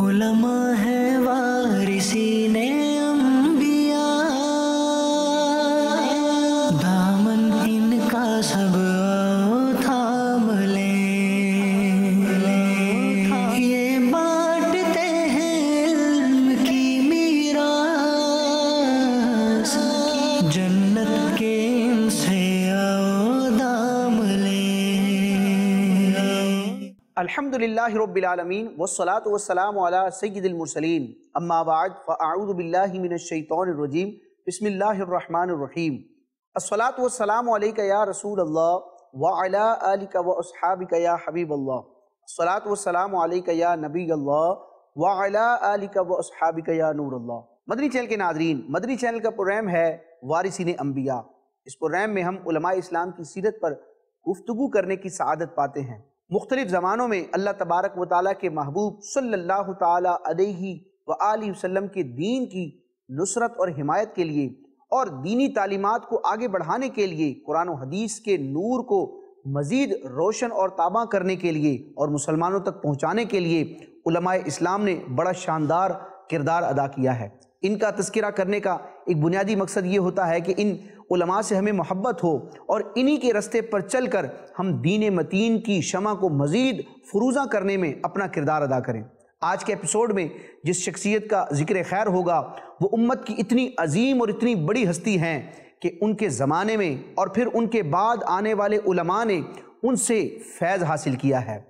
उलमा है वारिसी ने अलहमदिल्ला रबालमीन वसलात वसलाम सैदिलमरसलिन अम्माबाद फ़ाऊदबिल्लिमिनशैतरजीम बसमीम असलात वसलाम या रसूल अल्लाह वाला वसहाबिक या हबीब अल्लाह असलात वसलाम या नबी अल्लाह वाला वसहाबिक या नूर अल्लाह मदनी चैनल के नादरीन मदनी चैनल का प्रोग्राम है वारिसिन अम्बिया इस प्रोग्राम में हम उलमा इस्लाम की सीरत पर गुफ्तु करने की सआदत पाते हैं मुख्तलिफ़ ज़मानों में अल्लाह तबारक व ताली के महबूब सल्ला तही व आली वसम के दीन की नुसरत और हिमायत के लिए और दीनी तालीमत को आगे बढ़ाने के लिए कुरान हदीस के नूर को मज़ीद रोशन और ताबा करने के लिए और मुसलमानों तक पहुँचाने के लिए इस्लाम ने बड़ा शानदार किरदार अदा किया है इनका तस्करा करने का एक बुनियादी मकसद ये होता है कि इन उलमा से हमें मोहब्बत हो और इन्हीं के रस्ते पर चल कर हम दीन मतीन की शमा को मज़ीद फरूज़ा करने में अपना किरदार अदा करें आज के एपिसोड में जिस शख्सियत का जिक्र खैर होगा वो उम्मत की इतनी अजीम और इतनी बड़ी हस्ती हैं कि उनके ज़माने में और फिर उनके बाद आने वाले उलमा ने उनसे फैज़ हासिल किया है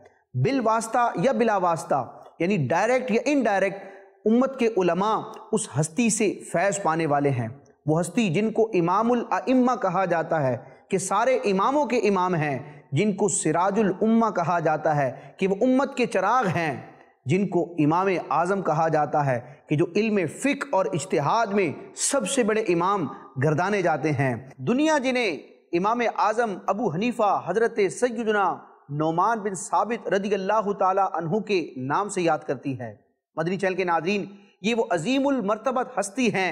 बिल वास्ता या बिला वास्ता यानी डायरेक्ट या इनडायरेक्ट उम्मत के उलमा उस हस्ती से फैज़ पाने वाले हैं वो हस्ती जिनको इमामुल अइम्मा कहा जाता है कि सारे इमामों के इमाम हैं जिनको सिराजुल उम्मा कहा जाता है कि वो उम्मत के चराग हैं जिनको इमाम आज़म कहा जाता है कि जो इल्म फ़िक और इश्तहाद में सबसे बड़े इमाम गर्दाने जाते हैं दुनिया जिन्हें इमाम आज़म अबू हनीफ़ा हज़रत सैदना नौमान बिन साबित रदी अल्लाह तहु के नाम से याद करती है मदनी चैनल के नादरीन ये वो अजीमुलमरतबत हस्ती हैं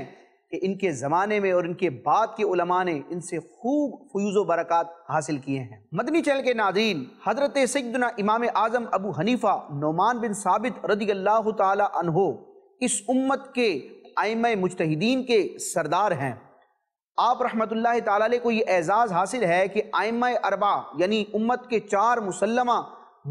कि इनके ज़माने में और इनके बाद के उलमा ने इनसे खूब फ्यूज़ बरक़ात हासिल किए हैं मदनी चैनल के नाजीन हज़रत सदना इमाम आज़म अबू हनीफ़ा नोमान बिन साबित रदी अल्लाह तहो इस उम्मत के आयम मुजतहदीन के सरदार हैं आप रहमतुल्लाह ताला को यह एज़ाज़ हासिल है कि आयम अरबा यानी उम्मत के चार मुसलमा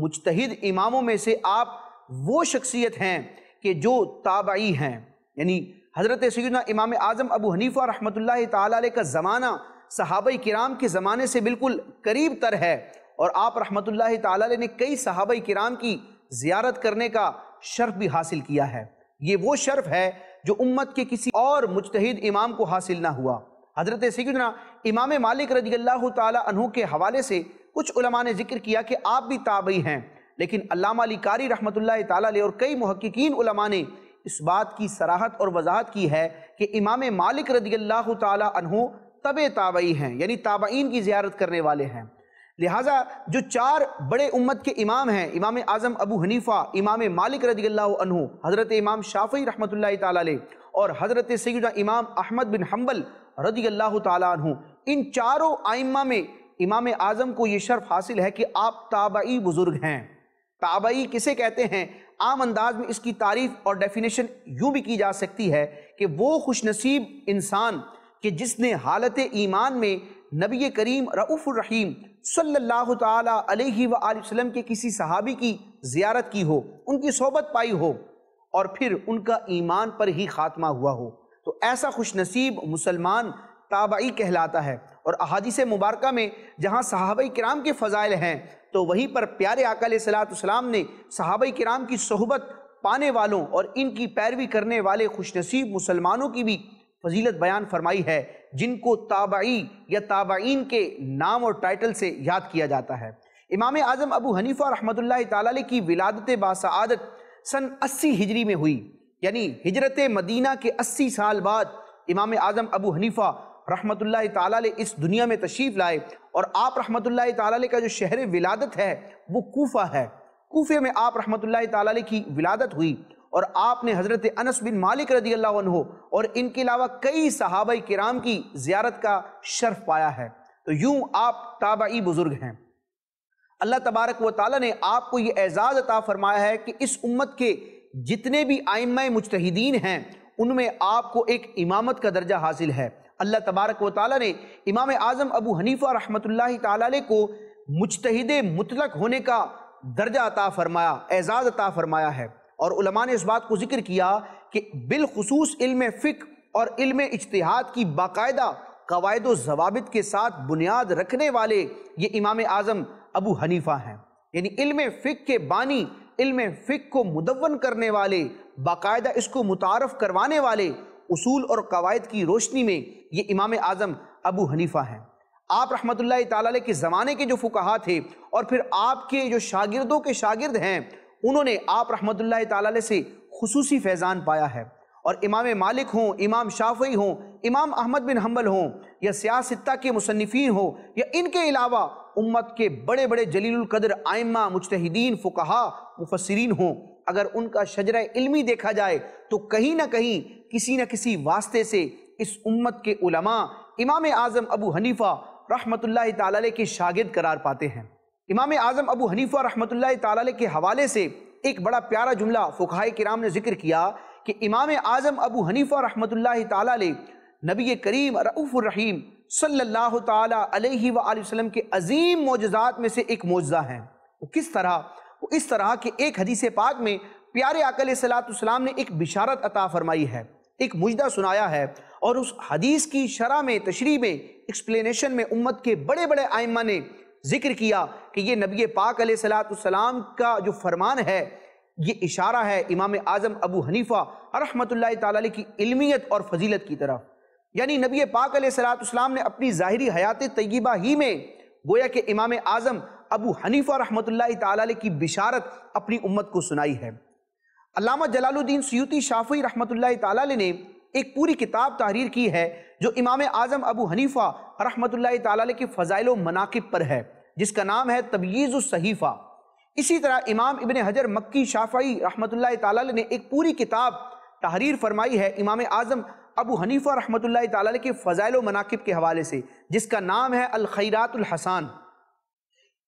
मुजतहद इमामों में से आप वो शख्सियत हैं कि जो ताबाई हैं यानी हज़रत सैदना इमाम आज़म अबू हनीफ़ा रहमत ताल का ज़माना सहाब कराम के ज़माने से बिल्कुल करीब तर है और आप रहमत ताल ने कई सहाब कराम की ज़्यारत करने का शर्फ भी हासिल किया है ये वो शर्फ है जो उम्मत के किसी और मुतहद इमाम को हासिल ना हुआ हज़रत सैदना इमाम मालिक रजी अल्लाह तहु के हवाले से कुछ उलमा ने जिक्र किया कि आप भी ताबई हैं लेकिन अलामा अली कारी रहमत ताल और कई महक्कीन ने इस बात की सराहत और वजाहत की है कि इमाम मालिक रदी अल्लाह तहु तब ताबई हैं यानी ताबईन की ज्यारत करने वाले हैं लिहाजा जो चार बड़े उम्मत के इमाम हैं इमाम आज़म अबू हनीफ़ा इमाम मालिक रदी अल्लाह हज़रत इमाम शाफ़ी रहमत ताली और हज़रत सैद इमाम अहमद बिन हम्बल रदी अल्लाह तु इन चारों आइमा में इमाम आज़म को ये शर्फ हासिल है कि आप ताबई बुज़ुर्ग हैं ताबई किसे कहते हैं आम अंदाज में इसकी तारीफ और डेफिनेशन यूं भी की जा सकती है कि वो खुश नसीब इंसान कि जिसने हालत ईमान में नबी करीम रऊफ़ुलरहीम सल्लल्लाहु अलैहि वसल्लम के किसी सहाबी की ज़ियारत की हो उनकी सोबत पाई हो और फिर उनका ईमान पर ही ख़ात्मा हुआ हो तो ऐसा खुश नसीब मुसलमान ताबाई कहलाता है और अहादीस मुबारक में जहाँ सहाब कराम के फ़ज़ाइल हैं तो वहीं पर प्यारे अकाल सलातम ने सहाब कराम की सहबत पाने वालों और इनकी पैरवी करने वाले खुशनसीब मुसलमानों की भी फजीलत बयान फरमाई है जिनको ताबाई या ताबाइन के नाम और टाइटल से याद किया जाता है इमाम आज़म अबू हनीफ़ा रहमत ताली की विलादत बासआदत सन अस्सी हिजरी में हुई यानी हिजरत मदीना के अस्सी साल बाद इमाम आज़म अबू हनीफ़ा रहमत ताली इस दुनिया में तशरीफ़ लाए और आप रहमत ताली का जो शहर विलादत है वो कोफ़ा है कोफ़े में आप रहमत ताली की विलादत हुई और आपने हज़रत अनस बिन मालिक रदी अल्लाह और इनके अलावा कई सहाबा कराम की ज्यारत का शर्फ पाया है तो यूं आप ताबाई बुज़ुर्ग हैं अल्लाह तबारक व ताली ने आपको ये एज़ाज़ अता फ़रमाया है कि इस उम्मत के जितने भी आइम मुजतहदीन हैं उनमें आपको एक इमामत का दर्जा हासिल है अल्लाह तबारक व ताली ने इमाम आज़म अबू हनीफ़ा रहमत ताली को मुजतहद मुतलक होने का दर्जा अता फ़रमाया एजाज़ अता फ़रमाया है और उलमा ने इस बात को ज़िक्र किया कि बिलखसूस इल्म फ़िक और इल्म इजतहाद की बाकायदा कवायद जवाबित के साथ बुनियाद रखने वाले ये इमाम आज़म अबू हनीफ़ा हैं यानी इल्म फ़िक के बानी इल्म फ़िक को मुदवन करने वाले बाकायदा इसको मुतारफ़ करवाने वाले उसूल और कवायद की रोशनी में ये इमाम आज़म अबू हनीफ़ा हैं आप रहमत ताल के ज़माने के जो फुकाहा थे और फिर आपके जो शागिदों के शागिर्द हैं उन्होंने आप रहमत ताल से खसूसी फैज़ान पाया है और इमाम मालिक हों इमाम शाफी हों इमाम अहमद बिन हम्बल हों या सियासत्ता के मुसनफ़ी हों या इनके अलावा उम्मत के बड़े बड़े जलीलकदर आयमा मुजतहदीन फुकाहा मुफसरीन हों अगर उनका शजर इल्मी देखा जाए तो कहीं ना कहीं किसी न किसी वास्ते से इस उम्मत के उलमा इमाम आज़म अबू हनीफ़ा रहमत ताला के शागिद करार पाते हैं इमाम आज़म अबू हनीफ़ा रहमत ताला के हवाले से एक बड़ा प्यारा जुमला फ़ुकाय कराम ने जिक्र किया कि इमाम आज़म अबू हनीफ़ा रहमत तबी नबी करीम रऊफ़ुररहीम सल्लल्लाहु अलैहि वसल्लम के अजीम मोजात में से एक मोजा है वो किस तरह वो इस तरह के एक हदीस पाक में प्यारे अकल सलाम ने एक बिशारत अता फरमाई है एक मुजदा सुनाया है और उस हदीस की शरह में तशरी में एक्सप्लेनेशन में उम्मत के बड़े बड़े आयमा ने जिक्र किया कि ये नबी पाक सलाम का जो फरमान है ये इशारा है इमाम आज़म अबू हनीफ़ा रहमत ताली की इल्मियत और फजीलत की तरफ यानी नबी पाक सलाम ने अपनी ज़ाहरी हयात तयबा ही में गोया के इमाम आज़म अबू हनीफ़ा रहमत ताली की बिशारत अपनी उम्मत को सुनाई है अलामा जलालुद्दीन सयूती शाफी रहमत ताली ने एक पूरी किताब तहरीर की है जो इमाम आज़म अबू हनीफ़ा रहमत ताली के फ़ज़ाइल मनाकब पर है जिसका नाम है तबीज़ुलसहीफ़ा इसी तरह इमाम इबन हजर मक्की शाफी रहमत ताली ने एक पूरी किताब तहरीर फरमाई है इमाम आज़म अबू हनीफ़ा रहमत ताली के फ़ज़ाइल मनाकब के हवाले से जिसका नाम है अलखैरातुल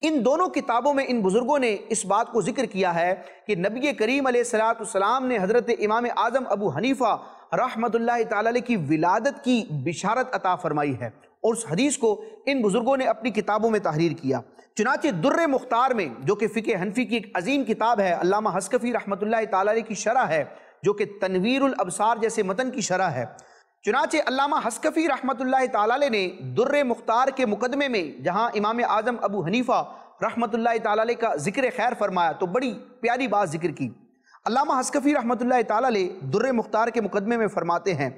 इन दोनों किताबों में इन बुज़ुर्गों ने इस बात को जिक्र किया है कि नबी करीम सलाम ने हज़रत इमाम आज़म अबू हनीफ़ा रहमत ताली की विलादत की बिशारत अता फरमाई है और उस हदीस को इन बुज़ुर्गों ने अपनी किताबों में तहरीर किया चुनाचे दुर्र मुख्तार में जो कि फ़िक हनफी की एक अजीम किताब है अलामा हसकफ़ी रहमत ताली की शरह है जो कि तनवीर जैसे मतन की शरह है चुनाचे अल्लामा हसकफ़ी रहमत लाई ने दुर्र मुख्तार के मुकदमे में जहाँ इमाम आज़म अबू हनीफ़ा रहमत ताली का जिक्र खैर फरमाया तो बड़ी प्यारी बात जिक्र की अल्लामा हसकफ़ी रहमत ताली दुर्र मुख्तार के मुकदमे में फरमाते हैं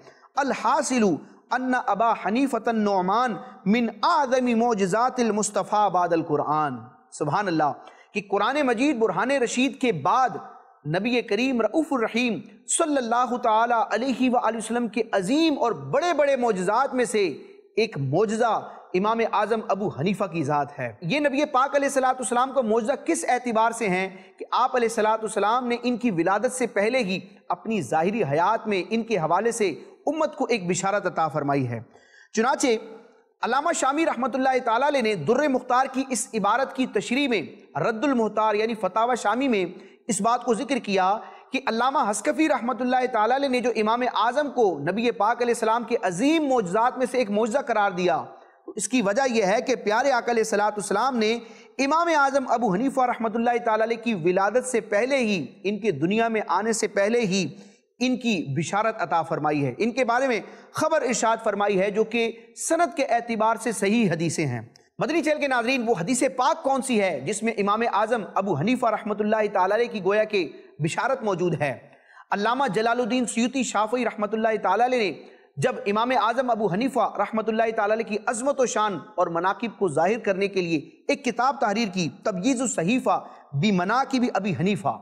अलहासिलु अन्न अबा हनीफ़तन नौमान मिन आदमी मोजातिलमुस्तफ़ा बादल कुरान सुबहानल्ला कि कुरान मजीद बुरहान रशीद के बाद नबी करीम रऊफ़ुलरहीम सल्लल्लाहु अलैहि वसल्लम के अजीम और बड़े बड़े मोजात में से एक मोजा इमाम आज़म अबू हनीफ़ा की ज़ात है ये नबी पाक सलाम का मौजा किस एतबार से हैं कि आप सलाम ने इनकी विलादत से पहले ही अपनी ज़ाहरी हयात में इनके हवाले से उम्मत को एक बिशारत अता फरमाई है चुनाचे अलामा शामी रहमत ताली ने दुर्र मुख्तार की इस इबारत की तशरी में रद्दुलमहतार यानी फतावा शामी में इस बात को जिक्र किया कि अल्लामा हसकफ़ी रहमत ताली ने जो इमाम आज़म को नबी पाक सलाम के अजीम मोजात में से एक मोजा करार दिया तो इसकी वजह यह है कि प्यारे आकल सलातम ने इमाम आज़म अबू हनीफ़ा रहमत ताली की विलादत से पहले ही इनके दुनिया में आने से पहले ही इनकी बिशारत अता फरमाई है इनके बारे में ख़बर इर्शाद फरमाई है जो कि सनत के एतबार से सही हदीसें हैं मदनी चैल के नाजरीन वो हदीस पाक कौन सी है जिसमें इमाम आज़म अबू हनीफ़ा रहमत ताली की गोया के बिशारत मौजूद है अलामा जलालुद्दीन सयूती शाफ़ी रहमत ताली ने जब इमाम आज़म अबू हनीफ़ा रहमत ताली की अजमत शान और मनाकब को ज़ाहिर करने के लिए एक किताब तहरीर की तबीज़ सहीफ़ा बी मना की अबी हनीफ़ा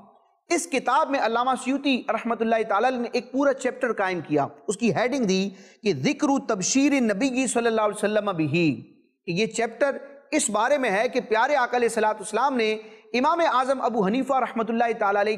इस किताब में अलामा सयूती रहमत ने एक पूरा चैप्टर कायम किया उसकी हेडिंग दी कि जिक्र तबशीर नबी सल्ला वसम भी ये चैप्टर इस बारे में है कि प्यारे आकल सलातम ने इमाम आज़म अबू हनीफ़ा रहमत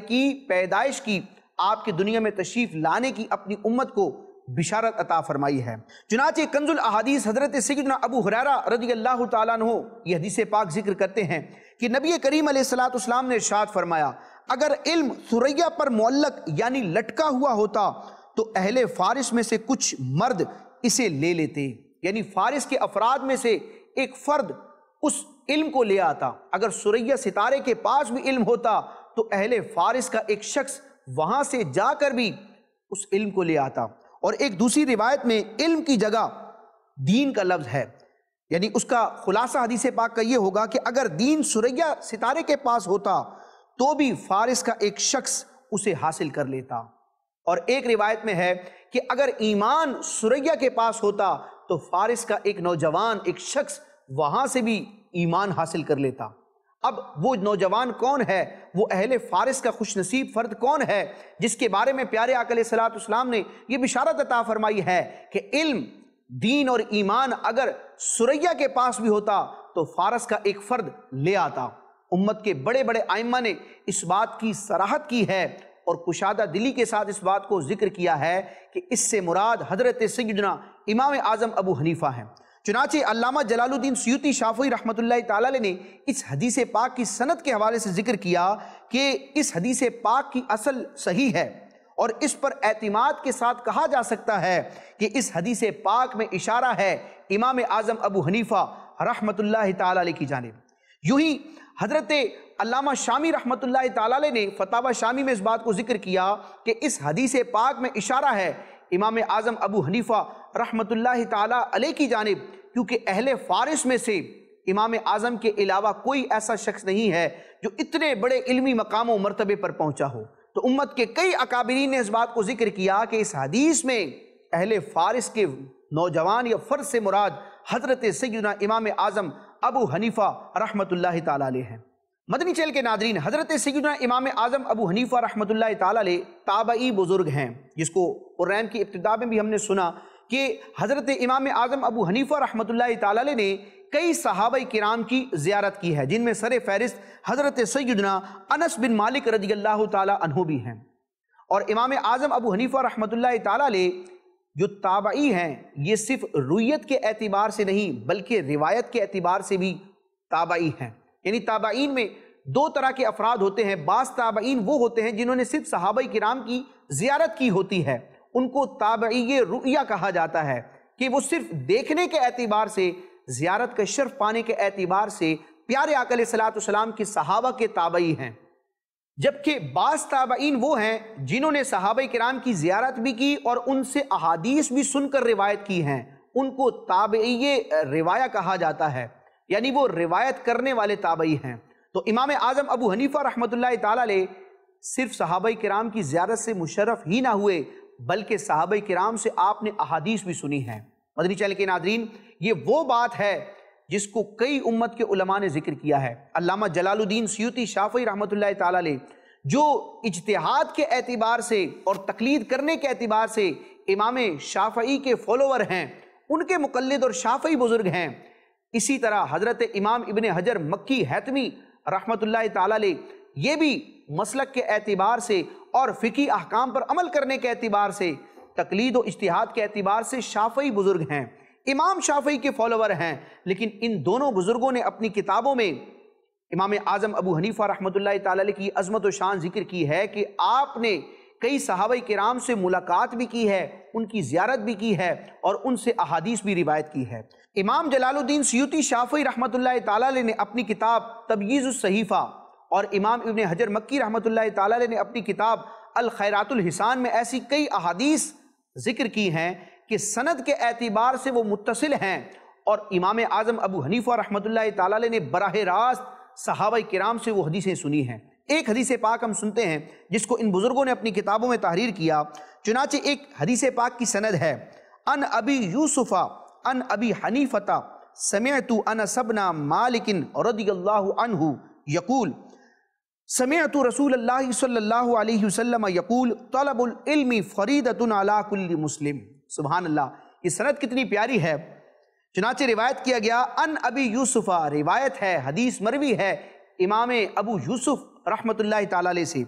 की पैदाइश की आपकी दुनिया में तशरीफ़ लाने की अपनी उम्मत को बिशारत अता फरमाई है चुनाचे कंजुल अहदीस हज़रत सैदना अबू हरारा रजी अल्लाह तु ये हदीस पाक जिक्र करते हैं कि नबी करीम सलाम ने इर्शाद फरमाया अगर इल्म सुरैया पर मोलक यानी लटका हुआ होता तो अहले फारिस में से कुछ मर्द इसे ले लेते यानी फारिस के अफराद में से एक फ़र्द उस इल्म को ले आता अगर सुरैया सितारे के पास भी इल्म होता तो अहले फारिस का एक शख्स वहां से जाकर भी उस इल्म को ले आता और एक दूसरी रिवायत में इल्म की जगह दीन का लफ्ज़ है यानी उसका खुलासा हदीस पाक का यह होगा कि अगर दीन सुरैया सितारे के पास होता तो भी फारिस का एक शख्स उसे हासिल कर लेता और एक रिवायत में है कि अगर ईमान सुरैया के पास होता तो फारिस का एक नौजवान एक शख्स वहां से भी ईमान हासिल कर लेता अब वो नौजवान कौन है वो अहल फ़ारस का खुश नसीब फ़र्द कौन है जिसके बारे में प्यारे आकल सलाम ने यह बिशारत अता फरमाई है कि इल्म दीन और ईमान अगर सुरैया के पास भी होता तो फारस का एक फ़र्द ले आता उम्मत के बड़े बड़े आयमा ने इस बात की सराहत की है और कुशादा दिली के साथ इस बात को जिक्र किया है कि इससे मुराद हजरत सैदना इमाम आज़म अबू हनीफ़ा हैं चुनाचे अलामा जलालुद्दीन सयूती शाफी रहमत ताली ने इस हदीस पाक की सनत के हवाले से जिक्र किया कि इस हदीस पाक की असल सही है और इस पर अतमाद के साथ कहा जा सकता है कि इस हदीस पाक में इशारा है इमाम आज़म अबू हनीफ़ा रहमत ताली की जानब यू ही हज़रत अलामा शामी रहमत ताली ने फतावा शामी में इस बात को जिक्र किया कि इस हदीस पाक में इशारा है इमाम आज़म अबू हनीफ़ा रहमत ताली की जानब क्योंकि अहले फारिस में से इमाम आज़म के अलावा कोई ऐसा शख्स नहीं है जो इतने बड़े इल्मी मकाम मरतबे पर पहुंचा हो तो उम्मत के कई अकाबरीन ने इस बात को जिक्र किया कि इस हदीस में अहले फारिस के नौजवान या फ़र्ज से मुराद हज़रत सैदना इमाम आज़म अबू हनीफ़ा रहमत ताली हैं मदनी चैल के नादरीन हज़रत सैदना इमाम आज़म अबू हनीफ़ा रहमत ताली ताबई बुज़ुर्ग हैं जिसको रैम की इब्तदा में भी हमने सुना कि हज़रत इमाम आज़म अबू हनीफ़ा रहमत लाई ने कई सहाब कराम की ज़्यारत की है जिनमें सर फहरिस्त हज़रत सैदना अनस बिन मालिक रजी अल्लाह तहु भी हैं और इमाम आज़म अबू हनीफ़ा रहमत ताली जो ताबई हैं ये सिर्फ रुयत के एतबार से नहीं बल्कि रिवायत के अतबार से भी ताबाई हैं यानी ताबाइन में दो तरह के अफराद होते हैं बास ताबाइन वो होते हैं जिन्होंने सिर्फ सहाबई कराम की ज़्यारत की होती है उनको ताबई रुया कहा जाता है कि वो सिर्फ देखने के एतबार से ज़्यारत का शर्फ पाने के एतबार से प्यारे आकल सलाम की सहाबा के ताबई हैं जबकि बास ताबईन वो हैं जिन्होंने सहाब कराम की ज़्यारत भी की और उनसे अहादीस भी सुनकर रिवायत की हैं उनको ताबई रिवाया कहा जाता है यानी वो रिवायत करने वाले ताबई हैं तो इमाम आज़म अबू हनीफ़ा रहमत सिर्फ सहाब कराम की ज्यारत से मुशरफ ही ना हुए बल्कि साहब कराम से आपने अहादीस भी सुनी है मदनी चैनल के नादरीन ये वो बात है जिसको कई उम्मत के उलमा ने जिक्र किया है अलामा जलालुद्दीन सयूती शाफी रहमत ताली जो इजतहाद के एतबार से और तकलीद करने के एतबार से इमाम शाफी के फॉलोअर हैं उनके मुकलद और शाफी बुज़ुर्ग हैं इसी तरह हज़रत इमाम इबन हजर मक्की हैतमी रहमत ताली ये भी मसलक के एतबार से और फ़िकी अहकाम पर अमल करने के एतबार से तकलीद व इश्तहाद के एतबार से शाफई बुज़ुर्ग हैं इमाम शाफई के फॉलोवर हैं लेकिन इन दोनों बुज़ुर्गों ने अपनी किताबों में इमाम आज़म अबू हनीफ़ा रहमत लाई की अज़मत व शान जिक्र की है कि आपने कई सहाब कराम से मुलाकात भी की है उनकी ज्यारत भी की है और उनसे अहादीस भी रिवायत की है इमाम जलालुद्दीन सयूती शाफ़ी रहमत ताली ने अपनी किताब तबीज़ सहीफ़ा और इमाम इबन हजर मक्की रहमत ताली ने अपनी किताब अल खैरातुल हिसान में ऐसी कई अहादीस जिक्र की हैं कि सनद के एतबार से वो मुतसिल हैं और इमाम आज़म अबू हनीफ़ा रहमत ताली ने बरह रास्त सहाबा कराम से वो हदीसें सुनी हैं एक हदीस पाक हम सुनते हैं जिसको इन बुज़ुर्गों ने अपनी किताबों में तहरीर किया चुनाचे एक हदीस पाक की सनद है अन अबी यूसुफ़ा अन अबी हनीफ़ता समय तो अन सबना मालिकिन रदी यकूल समेत रसूल अल्लाह सल्लल्लाहु अलैहि वसल्लम यकूल तलबुल इल्मी फरीदतुन अला कुल्ली मुस्लिम सुबहान अल्लाह ये सनत कितनी प्यारी है चुनाचे रिवायत किया गया अन अबी यूसुफ़ा रिवायत है हदीस मरवी है इमाम अबू यूसुफ रहमत ताली से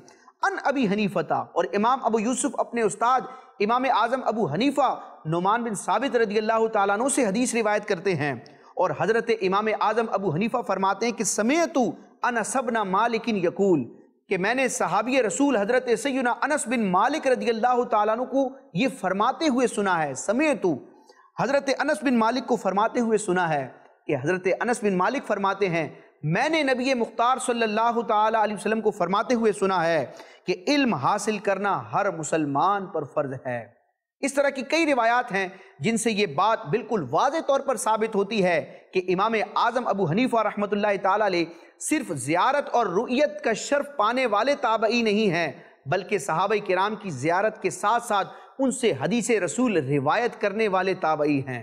अन अबी हनीफता और इमाम अबू यूसुफ अपने उस्ताद Imam Azam Abu Hanifa Numan bin Sabit रदी अल्लाह तु से हदीस रिवायत करते हैं और हज़रत इमाम आज़म अबू हनीफा फरमाते हैं कि समेतु अनसबना मालिकिन यकूल कि मैंने सहाबी रसूल हज़रत सैना अनस बिन मालिक रदी अल्लाह तु को ये फरमाते हुए सुना है समय तो हज़रत अनस बिन मालिक को फरमाते हुए सुना है कि हज़रत अनस बिन मालिक फरमाते हैं मैंने नबी मुख्तार सल्लल्लाहु अलैहि वसल्लम को फरमाते हुए सुना है कि इल्म हासिल करना हर मुसलमान पर फ़र्ज है इस तरह की कई रिवायात हैं जिनसे ये बात बिल्कुल वाज तौर पर साबित होती है कि इमाम आज़म अबू हनीफ़ा रहमत ताली सिर्फ ज़्यारत और रुईत का शर्फ पाने वाले ताबई नहीं हैं बल्कि सहाब कराम की ज़्यारत के साथ साथ उनसे हदीस रसूल रिवायत करने वाले ताबई हैं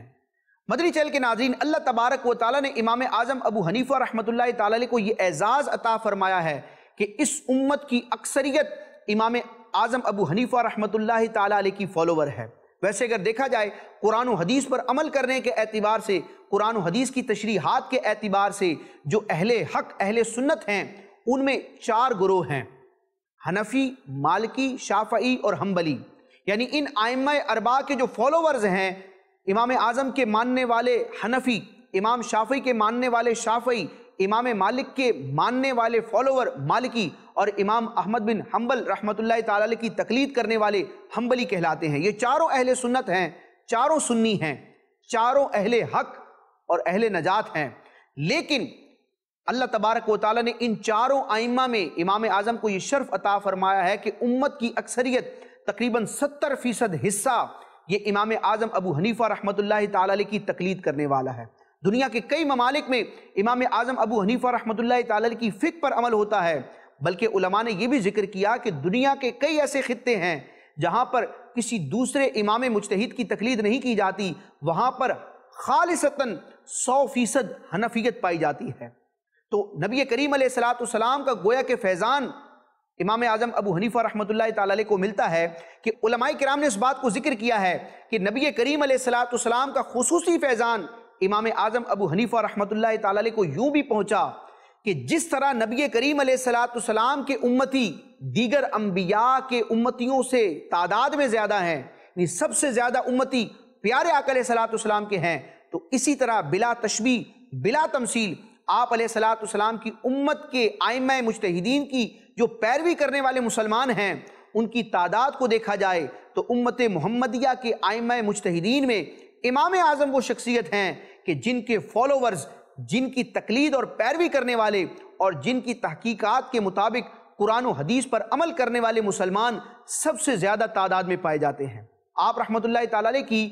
मदरी चैल के नाजीन अल्लाह तबारक व ताली ने इमाम आज़म अबू हनीफ़ा रहमत ताली को ये एज़ाज़ अता फ़रमाया है कि इस उम्मत की अक्सरियत इमाम आज़म अबू हनीफ़ा रहमत ताली की फॉलोवर है वैसे अगर देखा जाए कुरान हदीस पर अमल करने के एतबार से कुरान हदीस की तशरीहत के एतबार से जो अहले हक अहले सुन्नत हैं उनमें चार ग्रोह हैं हनफी मालकी शाफई और हम्बली यानी इन आयम अरबा के जो फॉलोवर्स हैं इमाम आज़म के मानने वाले हनफी इमाम शाफी के मानने वाले शाफी इमाम मालिक के मानने वाले फॉलोवर मालिकी और इमाम अहमद बिन हम्बल रहमत ताल की तकलीद करने वाले हम्बली कहलाते हैं ये चारों अहले सुन्नत हैं चारों सुन्नी हैं चारों अहले हक और अहले नजात हैं लेकिन अल्लाह तबारक वाली ने इन चारों आइमा में इमाम आज़म को ये शर्फ अता फरमाया है कि उम्मत की अक्सरियत तकरीबन सत्तर फ़ीसद हिस्सा ये इमाम आज़म अबू हनीफ़ा रहमत ताली की तकलीद करने वाला है दुनिया के कई ममालिक में इमाम आज़म अबू हनीफ़ा रहमत ताली की फ़िक पर अमल होता है बल्कि उलमा ने यह भी जिक्र किया कि दुनिया के कई ऐसे खत्े हैं जहाँ पर किसी दूसरे इमाम मुजतहद की तकलीद नहीं की जाती वहाँ पर खालिशता सौ फीसद हनफियत पाई जाती है तो नबी करीम सलाम का गोया के फैज़ान इमाम आज़म अबू हनीफ़ा रहमत लाई को मिलता है कि कराम ने इस बात को जिक्र किया है कि नबी करीम सलाम का खसूसी फैज़ान इमाम आज़म अबू हनीफ़ा रहमत लाई को यूँ भी पहुँचा कि जिस तरह नबी करीम सलाम के उम्मती दीगर अम्बिया के उम्मतियों से तादाद में ज़्यादा हैं यानी सबसे ज़्यादा उम्मती प्यारे आकल सलाम के हैं तो इसी तरह बिला तशबी बिला तमसील आप सलाम की उम्मत के आयम मुश्तदीन की जो पैरवी करने वाले मुसलमान हैं उनकी तादाद को देखा जाए तो उम्मत मोहम्मदिया के आयम मुश्तदीन में इमाम आज़म वो शख्सियत हैं कि जिनके फॉलोवर्स जिनकी तकलीद और पैरवी करने वाले और जिनकी तहकीकात के मुताबिक कुरान हदीस पर अमल करने वाले मुसलमान सबसे ज़्यादा तादाद में पाए जाते हैं आप रहमत ताली की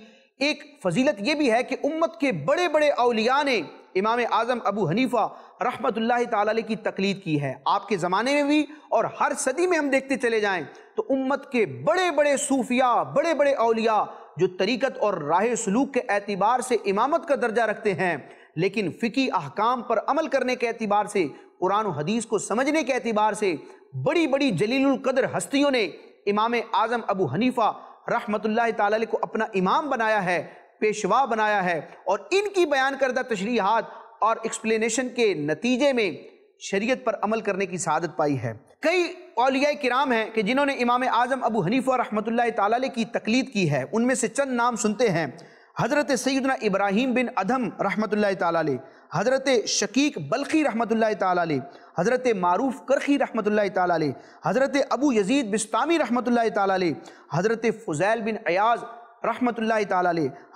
एक फजीलत यह भी है कि उम्मत के बड़े बड़े अलिया ने इमाम आज़म अबू हनीफ़ा रहमत ताली की तकलीद की है आपके ज़माने में भी और हर सदी में हम देखते चले जाएँ तो उम्मत के बड़े बड़े सूफिया बड़े बड़े अलिया जो तरीक़त और राह सलूक के एतबार से इमामत का दर्जा रखते हैं लेकिन फ़िकी अहकाम पर अमल करने के अतबार से कुरान हदीस को समझने के अतबार से बड़ी बड़ी जलीलकदर हस्तियों ने इमाम आज़म अबू हनीफ़ा रहमत ला को अपना इमाम बनाया है पेशवा बनाया है और इनकी बयान करदा तशरीहत और एक्सप्लेनेशन के नतीजे में शरीयत पर अमल करने की सादत पाई है कई अलिया किराम हैं कि जिन्होंने इमाम आज़म अबू हनीफ़ा रहमत ला की तकलीद की है उनमें से चंद नाम सुनते हैं हज़रत सैदना इब्राहिम बिन अदम रहमत ताल हज़रत शकीक बल्खी रहमत तज़रत हज़रत मारूफ करखी रहमत तजरत हज़रत अबू यज़ीद बिस्तामी रहमत ताल हज़रत फ़ुज़ैल बिन अयाज़ रहमत ताल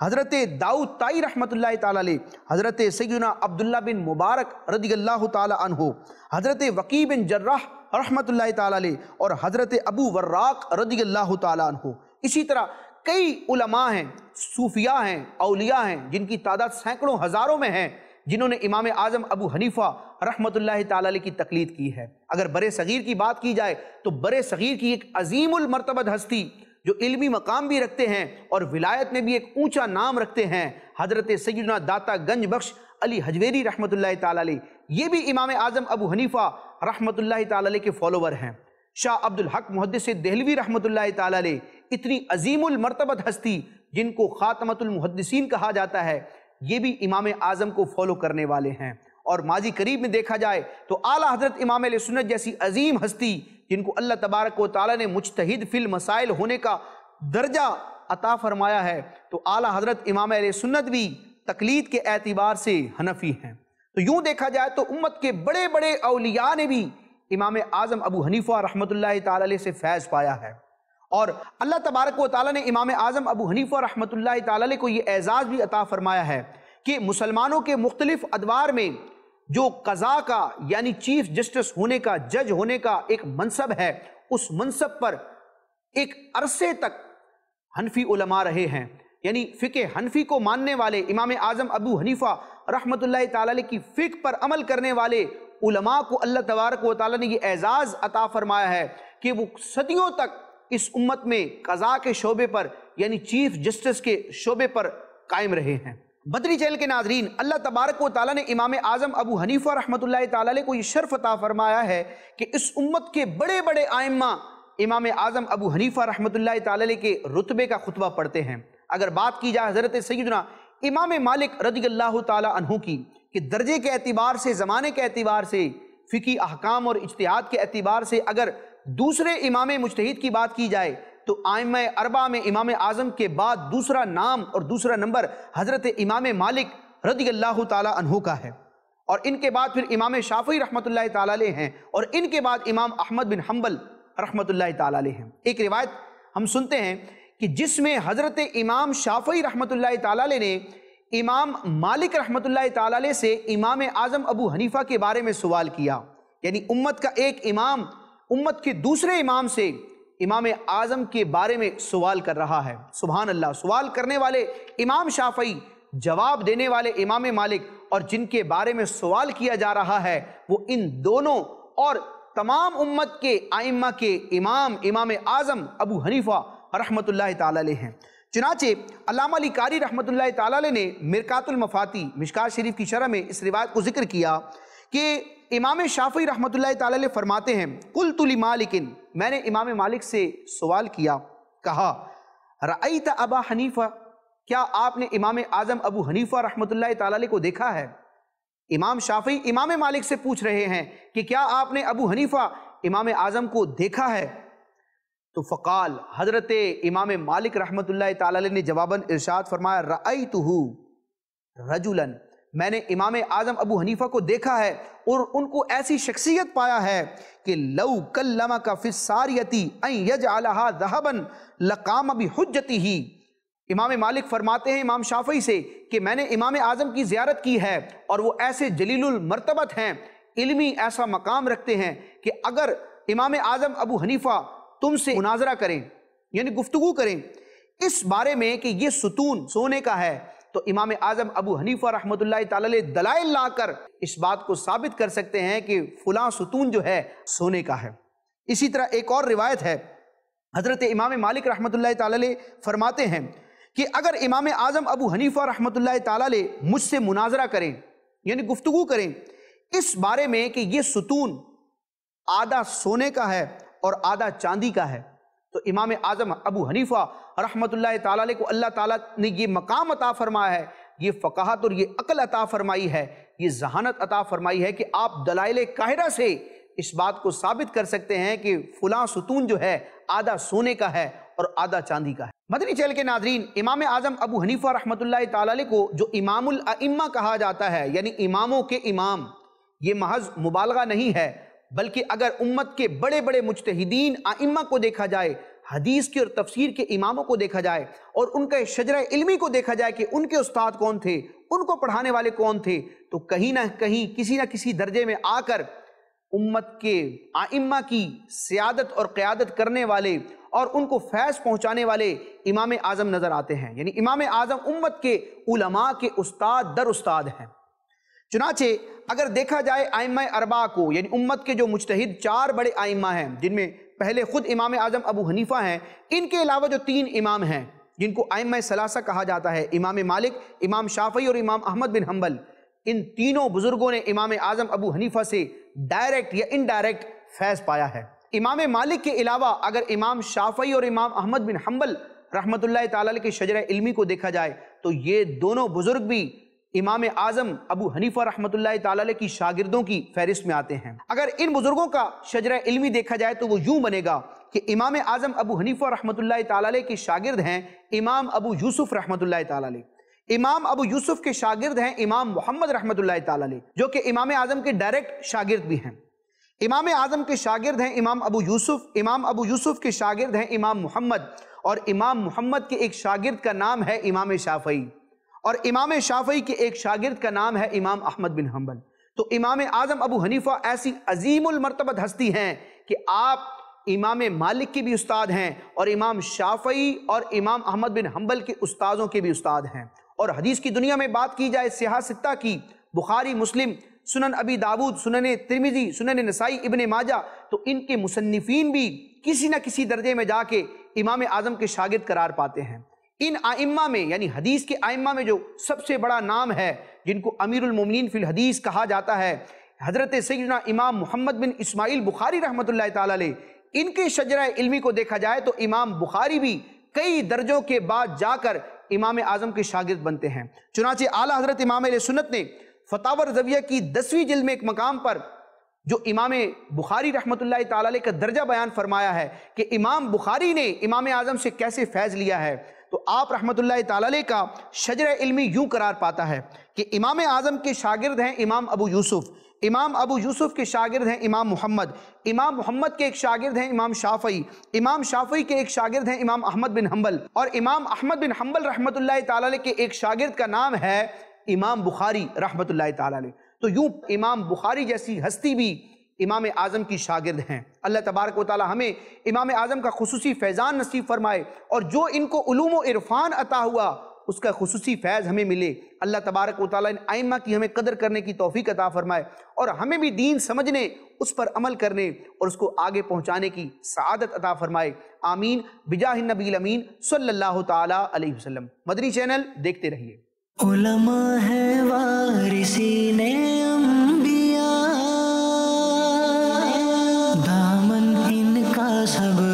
हज़रत दाऊद ताई रहमत तजरत हज़रत सैदना अब्दुल्ला बिन मुबारक रदी अल्लाह तहो हज़रत वकी बिन जर्राह रहमत ताल और हज़रत अबू वर्राक रदी अल्लाह तहो इसी तरह कई उलमा हैं सूफिया हैं अलिया हैं जिनकी तादाद सैकड़ों हज़ारों में है जिन्होंने इमाम आज़म अबू हनीफ़ा रहमत ताली की तकलीद की है अगर बरे सग़ीर की बात की जाए तो बरे सग़ीर की एक अजीमरतबत हस्ती जो इल्मी मकाम भी रखते हैं और विलायत में भी एक ऊंचा नाम रखते हैं हज़रत सैदना दाता गंज बख्श अली हजवेरी रहमत ताली ये भी इमाम आज़म अबू हनीफ़ा रहमत ताली के फॉलोवर हैं शाह अब्दुल हक मुहदस दहलवी रहमत ताली इतनी अजीमरतबत हस्ती जिनको ख़ातमतुलमहदसिन कहा जाता है ये भी इमाम आज़म को फॉलो करने वाले हैं और माजी करीब में देखा जाए तो आला हजरत इमाम सुन्नत जैसी अजीम हस्ती जिनको अल्लाह तबारक व ताली ने मुजतहद फिल मसाइल होने का दर्जा अता फरमाया है तो आला हजरत इमाम सुन्नत भी तकलीद के एतबार से हनफी हैं तो यूँ देखा जाए तो उम्मत के बड़े बड़े अलिया ने भी इमाम आज़म अबू हनीफ़ा रहमत ला से फैज़ पाया है और अल्लाह तबारक व ताली ने इमाम आज़म अबू हनीफ़ा रहमत ताली को ये एज़ाज़ भी अता फ़रमाया है कि मुसलमानों के मुख्तलिफ़ अदवार में जो कज़ा का यानी चीफ जस्टिस होने का जज होने का एक मनसब है उस मनसब पर एक अरसे तक हनफी उलमा रहे हैं यानी फ़िके हनफी को मानने वाले इमाम आज़म अबू हनीफ़ा रहमत ताली की फ़िक पर अमल करने वाले उलमा को अल्लाह तबारक व ताली ने यह एज़ाज़ अता फ़रमाया है कि वो सदियों तक इस उम्मत में कज़ा के शोबे पर यानी चीफ जस्टिस के शोबे पर कायम रहे हैं बदरी चैल के नाजरीन अल्लाह तबारक व ताली ने इमाम आज़म अबू हनीफ़ा रहमत ताली को ये अता फ़रमाया है कि इस उम्मत के बड़े बड़े आइम्मा इमाम आज़म अबू हनीफ़ा रहमत ताली के रुतबे का खुतबा पढ़ते हैं अगर बात की जाए हज़रत सैदना इमाम मालिक रदी अल्लाह तहु की कि दर्जे के अतबार से ज़माने के अतबार से फ़िकी अहकाम और इश्तिहाद के अतबार से अगर दूसरे इमाम मुश्तद की बात की जाए तो आयम अरबा में इमाम आज़म के बाद दूसरा नाम और दूसरा नंबर हज़रत इमाम मालिक रदी अल्लाह तहु का है और इनके बाद फिर इमाम शाफी रहमत ताली हैं और इनके बाद इमाम अहमद बिन हम्बल रहमत ताली हैं एक रिवायत हम सुनते हैं कि जिसमें हज़रत इमाम शाफी रहमत ताली ने इमाम मालिक रहमत ताली से इमाम आज़म अबू हनीफ़ा के बारे में सवाल किया यानी उम्मत का एक इमाम उम्मत के दूसरे इमाम से इमाम आज़म के बारे में सवाल कर रहा है सुबहान अल्लाह सवाल करने वाले इमाम शाफई जवाब देने वाले इमाम मालिक और जिनके बारे में सवाल किया जा रहा है वो इन दोनों और तमाम उम्मत के आइम्मा के इमाम इमाम आज़म अबू हनीफा रहमत ताली हैं चुनाचे अलामा कारी रहमत ताली ने मिरकातुल मफाती मिशका शरीफ की शरह में इस रिवायत को जिक्र किया कि इमाम शाफ़ी रहमत ताल फरमाते हैं कुल तुली मालिकिन मैंने इमाम मालिक से सवाल किया कहा रईत अबा हनीफ़ा क्या आपने इमाम आज़म अबू हनीफ़ा रहमत ताल को देखा है इमाम शाफ़ी इमाम मालिक से पूछ रहे हैं कि क्या आपने अबू हनीफ़ा इमाम आज़म को देखा है तो फ़काल हज़रत इमाम मालिक रहमत ताल ने जवाबन इरशाद फरमाया रई तो रजुलन मैंने इमाम आज़म अबू हनीफा को देखा है और उनको ऐसी शख्सियत पाया है कि लऊ कल्लमा का फिसारियती यज आला जहाबन लकाम अभी हजती ही इमाम मालिक फरमाते हैं इमाम शाफी से कि मैंने इमाम आज़म की ज्यारत की है और वो ऐसे जलीलमरतबत हैं इल्मी ऐसा मकाम रखते हैं कि अगर इमाम आज़म अबू हनीफा तुमसे मुनाजरा करें यानी गुफ्तु करें इस बारे में कि ये सुतून सोने का है तो इमाम आज़म अबू हनीफ़ा रहमत दलाइल ला कर इस बात को साबित कर सकते हैं कि फुला सुतून जो है सोने का है इसी तरह एक और रिवायत है हज़रत इमाम मालिक रहमत तरमाते फरमाते हैं कि अगर इमाम आज़म अबू हनीफ़ा रहमत मुझसे मुनाजरा करें यानी गुफ्तु करें इस बारे में कि यह सुतून आधा सोने का है और आधा चांदी का है तो इमाम आज़म अबू हनीफा रहमत ताल को अल्लाह ताला ने ये मकाम अता फरमाया है ये फ़काहत और ये अकल अता फरमाई है ये जहानत अता फरमाई है कि आप दलाइल काहिरा से इस बात को साबित कर सकते हैं कि फुला सुतून जो है आधा सोने का है और आधा चांदी का है मदनी चैल के नाजरीन इमाम आज़म अबू हनीफा रहमत ताल को जो इमामा कहा जाता है यानी इमामों के इमाम ये महज मुबालगा नहीं है बल्कि अगर उम्मत के बड़े बड़े मुश्तदीन आइम्मा को देखा जाए हदीस के और तफसीर के इमामों को देखा जाए और उनके शजरा इल्मी को देखा जाए कि उनके उस्ताद कौन थे उनको पढ़ाने वाले कौन थे तो कहीं ना कहीं किसी ना किसी दर्जे में आकर उम्मत के आइम्मा की सियादत और क़्यादत करने वाले और उनको फैस पहुंचाने वाले इमाम आज़म नज़र आते हैं यानी इमाम आज़म उम्मत के उलमा के उस्ताद दर उस्ताद हैं चुनाचे अगर देखा जाए आइमा अरबा को यानी उम्मत के जो मुश्तद चार बड़े आइमा हैं जिनमें पहले ख़ुद इमाम आज़म अबू हनीफ़ा हैं इनके अलावा जो तीन इमाम हैं जिनको आइम सलासा कहा जाता है इमाम मालिक इमाम शाफी और इमाम अहमद बिन हम्बल इन तीनों बुज़ुर्गों ने इमाम आज़म अबू हनीफ़ा से डायरेक्ट या इनडायरेक्ट फैज़ पाया है इमाम मालिक के अलावा अगर इमाम शाफी और इमाम अहमद बिन हम्बल रहमत ला की शजर को देखा जाए तो ये दोनों बुज़ुर्ग भी इमाम आजम अबू हनीफा रहमत ताल की शागिदों की फहरिस्त में आते हैं अगर इन बुज़ुर्गों का शजर इलमी देखा जाए तो वो यूं बनेगा कि इमाम आजम अबू हनीफा रहमत ताल के शागिर्द हैं इमाम अबू यूसुफ़ रहमत ताल इमाम अबू यूसुफ़ के शागिर्द हैं इमाम मोहम्मद रहमत ताल जो कि इमाम आजम के डायरेक्ट शागिर्द भी हैं इमाम आजम के शागिर्द हैं इमाम अबू यूसुफ़ इमाम अबू यूसुफ़ के शागिर्द हैं इमाम मोहम्मद और इमाम मोहम्मद के एक शागिर्द का नाम है इमाम शाफई और इमाम शाफई के एक शागिर्द का नाम है इमाम अहमद बिन हम्बल तो इमाम आज़म अबू हनीफा ऐसी अजीमरतबत हस्ती हैं कि आप इमाम मालिक के भी उस्ताद हैं और इमाम शाफई और इमाम अहमद बिन हम्बल के उस्तादों के भी उस्ताद हैं और हदीस की दुनिया में बात की जाए सत्ता की बुखारी मुस्लिम सुनन अबी दाऊद सुनन तिरमिजी सुनन नसाई इबन माजा तो इनके मुसनफिन भी किसी न किसी दर्जे में जाके इमाम आज़म के शागिद करार पाते हैं इन आइम्मा में यानी हदीस के आइम्मा में जो सबसे बड़ा नाम है जिनको अमीरमिन फिल हदीस कहा जाता है हज़रत सैदना इमाम मोहम्मद बिन इस्माइल बुखारी रहमत ताली इनके शजरा इल्मी को देखा जाए तो इमाम बुखारी भी कई दर्जों के बाद जाकर इमाम आज़म के शागिर्द बनते हैं चुनाचे आला हज़रत इमाम सुन्नत ने फतावर जविया की दसवीं जिल में एक मकाम पर जो इमाम बुखारी रहमत का दर्जा बयान फरमाया है कि इमाम बुखारी ने इमाम आज़म से कैसे फैज़ लिया है तो आप रहमत ताली का शजर इल्मी यूँ करार पाता है कि इमाम आज़म के शागिर्द हैं इमाम अबू यूसुफ़ इमाम अबू यूसुफ़ के शागिर्द हैं इमाम मोहम्मद इमाम मोहम्मद के एक शागिर्द हैं इमाम शाफ़ी इमाम शाफ़ी के एक शागिर्द हैं इमाम अहमद बिन हम्बल और इमाम अहमद बिन हम्बल रहमत के एक शागिर्द का नाम है इमाम बुखारी रहमत ताली तो यूं इमाम बुखारी जैसी हस्ती भी इमाम आज़म की शागिर्द हैं अल्लाह तबारक वाली हमें इमाम आज़म का खसूस फैज़ान नसीब फरमाए और जो इनको ूम इरफान अता हुआ उसका खसूस फैज़ हमें मिले अल्लाह तबारक वाली इन आइमा की हमें कदर करने की तोफ़ी अता फ़रमाए और हमें भी दीन समझने उस पर अमल करने और उसको आगे पहुँचाने की सदत अता फ़रमाए आमीन बिजा नबी अमीन सल्ला तसलम मदनी चैनल देखते रहिए है वारिसी ने 가사을